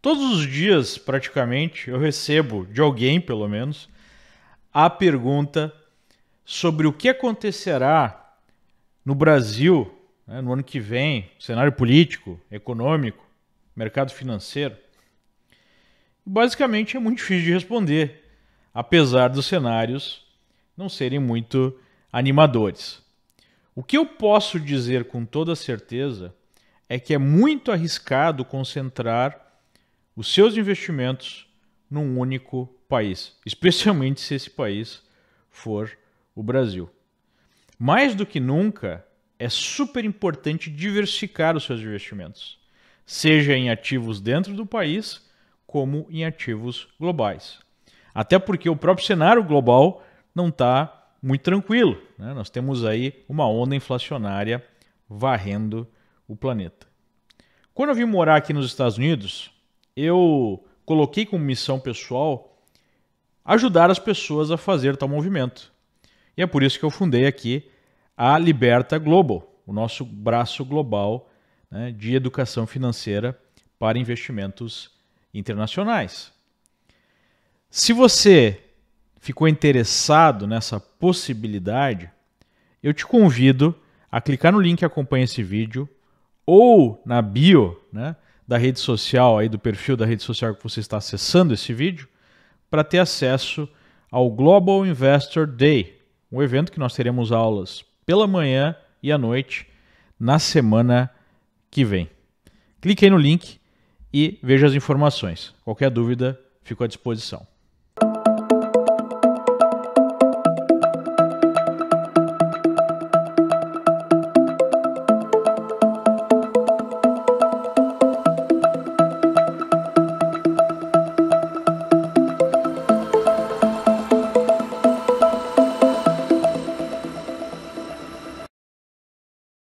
Todos os dias, praticamente, eu recebo de alguém, pelo menos, a pergunta sobre o que acontecerá no Brasil né, no ano que vem, cenário político, econômico, mercado financeiro. Basicamente, é muito difícil de responder, apesar dos cenários não serem muito animadores. O que eu posso dizer com toda certeza é que é muito arriscado concentrar os seus investimentos num único país, especialmente se esse país for o Brasil. Mais do que nunca, é super importante diversificar os seus investimentos, seja em ativos dentro do país, como em ativos globais. Até porque o próprio cenário global não está muito tranquilo. Né? Nós temos aí uma onda inflacionária varrendo o planeta. Quando eu vim morar aqui nos Estados Unidos, eu coloquei como missão pessoal ajudar as pessoas a fazer tal movimento. E é por isso que eu fundei aqui a Liberta Global, o nosso braço global né, de educação financeira para investimentos internacionais. Se você ficou interessado nessa possibilidade, eu te convido a clicar no link que acompanha esse vídeo ou na bio, né? da rede social, aí do perfil da rede social que você está acessando esse vídeo, para ter acesso ao Global Investor Day, um evento que nós teremos aulas pela manhã e à noite na semana que vem. Clique aí no link e veja as informações. Qualquer dúvida, fico à disposição.